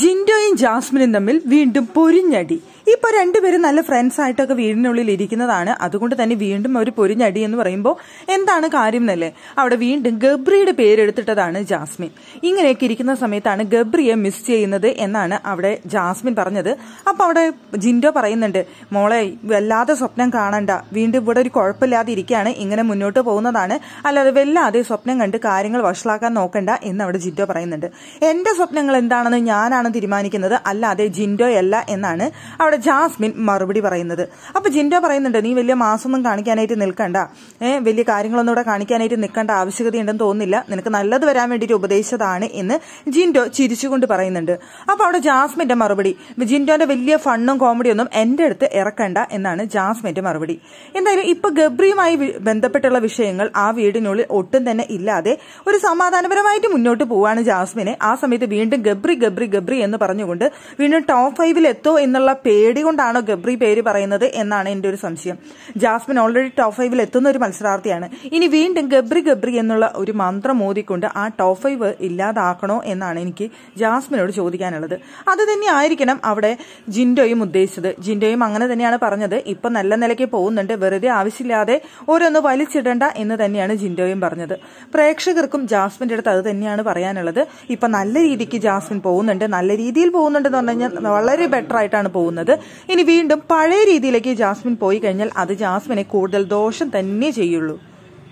ജിൻഡോയും ജാസ്മിനും തമ്മിൽ വീണ്ടും പൊരിഞ്ഞടി ഇപ്പോൾ രണ്ടുപേരും നല്ല ഫ്രണ്ട്സ് ആയിട്ടൊക്കെ വീടിനുള്ളിൽ ഇരിക്കുന്നതാണ് അതുകൊണ്ട് തന്നെ വീണ്ടും ഒരു പൊരിഞ്ഞടി എന്ന് പറയുമ്പോൾ എന്താണ് കാര്യം എന്നല്ലേ അവിടെ വീണ്ടും ഗബ്രിയുടെ പേരെടുത്തിട്ടതാണ് ജാസ്മിൻ ഇങ്ങനെയൊക്കെ ഇരിക്കുന്ന സമയത്താണ് ഗബ്രിയെ മിസ് ചെയ്യുന്നത് എന്നാണ് അവിടെ ജാസ്മിൻ പറഞ്ഞത് അപ്പോൾ അവിടെ ജിൻഡോ പറയുന്നുണ്ട് മോളെ വല്ലാതെ സ്വപ്നം കാണണ്ട വീണ്ടും ഇവിടെ ഒരു കുഴപ്പമില്ലാതെ ഇരിക്കുകയാണ് ഇങ്ങനെ മുന്നോട്ട് പോകുന്നതാണ് അല്ലാതെ വല്ലാതെ സ്വപ്നം കണ്ട് കാര്യങ്ങൾ വഷളാക്കാൻ നോക്കണ്ട എന്ന് അവിടെ ജിൻഡോ പറയുന്നുണ്ട് എൻ്റെ സ്വപ്നങ്ങൾ എന്താണെന്ന് ഞാനാണ് തീരുമാനിക്കുന്നത് അല്ലാതെ ജിൻഡോ അല്ല എന്നാണ് അവിടെ ജാസ്മിൻ മറുപടി പറയുന്നത് അപ്പൊ ജിൻഡോ പറയുന്നുണ്ട് നീ വലിയ മാസമൊന്നും കാണിക്കാനായിട്ട് നിൽക്കണ്ട ഏഹ് വലിയ കാര്യങ്ങളൊന്നും ഇവിടെ കാണിക്കാനായിട്ട് നിൽക്കേണ്ട ആവശ്യകതയുണ്ടെന്ന് തോന്നുന്നില്ല നിനക്ക് നല്ലത് വരാൻ വേണ്ടിയിട്ട് ഉപദേശിച്ചതാണ് എന്ന് ജിൻഡോ ചിരിച്ചുകൊണ്ട് പറയുന്നുണ്ട് അപ്പൊ അവിടെ ജാസ്മിന്റെ മറുപടി ജിൻഡോന്റെ വലിയ ഫണ്ണും കോമഡിയൊന്നും എന്റെ അടുത്ത് ഇറക്കണ്ട എന്നാണ് ജാസ്മിന്റെ മറുപടി എന്തായാലും ഇപ്പൊ ഗബ്രിയുമായി ബന്ധപ്പെട്ടുള്ള വിഷയങ്ങൾ ആ വീടിനുള്ളിൽ ഒട്ടും തന്നെ ഇല്ലാതെ ഒരു സമാധാനപരമായിട്ട് മുന്നോട്ട് പോവാണ് ജാസ്മിനെ ആ സമയത്ത് വീണ്ടും ഗബ്രി ഗബ്രി ഗബ്രി എന്ന് പറഞ്ഞുകൊണ്ട് വീണ്ടും ടോപ്പ് ഫൈവിൽ എത്തോ എന്നുള്ള പേ പേടി ഗബ്രി പേര് പറയുന്നത് എന്നാണ് എൻ്റെ ഒരു സംശയം ജാസ്മിൻ ഓൾറെഡി ടോപ്പ് ഫൈവിൽ എത്തുന്ന ഒരു മത്സരാർത്ഥിയാണ് ഇനി വീണ്ടും ഗബ്രി ഗബ്രി എന്നുള്ള ഒരു മന്ത്രം ഓതിക്കൊണ്ട് ആ ടോപ്പ് ഫൈവ് ഇല്ലാതാക്കണോ എന്നാണ് എനിക്ക് ജാസ്മിനോട് ചോദിക്കാനുള്ളത് അത് തന്നെ ആയിരിക്കണം അവിടെ ജിൻഡോയും ഉദ്ദേശിച്ചത് ജിൻഡോയും അങ്ങനെ തന്നെയാണ് പറഞ്ഞത് ഇപ്പൊ നല്ല നിലയ്ക്ക് പോകുന്നുണ്ട് വെറുതെ ആവശ്യമില്ലാതെ ഓരോന്ന് വലിച്ചിടണ്ട എന്ന് തന്നെയാണ് ജിൻഡോയും പറഞ്ഞത് പ്രേക്ഷകർക്കും ജാസ്മിന്റെ അടുത്ത് അത് തന്നെയാണ് പറയാനുള്ളത് ഇപ്പൊ നല്ല രീതിക്ക് ജാസ്മിൻ പോകുന്നുണ്ട് നല്ല രീതിയിൽ പോകുന്നുണ്ടെന്ന് പറഞ്ഞു കഴിഞ്ഞാൽ വളരെ ബെറ്റർ ആയിട്ടാണ് പോകുന്നത് ഇനി വീണ്ടും പഴയ രീതിയിലേക്ക് ജാസ്മിൻ പോയി കഴിഞ്ഞാൽ അത് ജാസ്മിനെ കൂടുതൽ ദോഷം തന്നെ ചെയ്യുള്ളൂ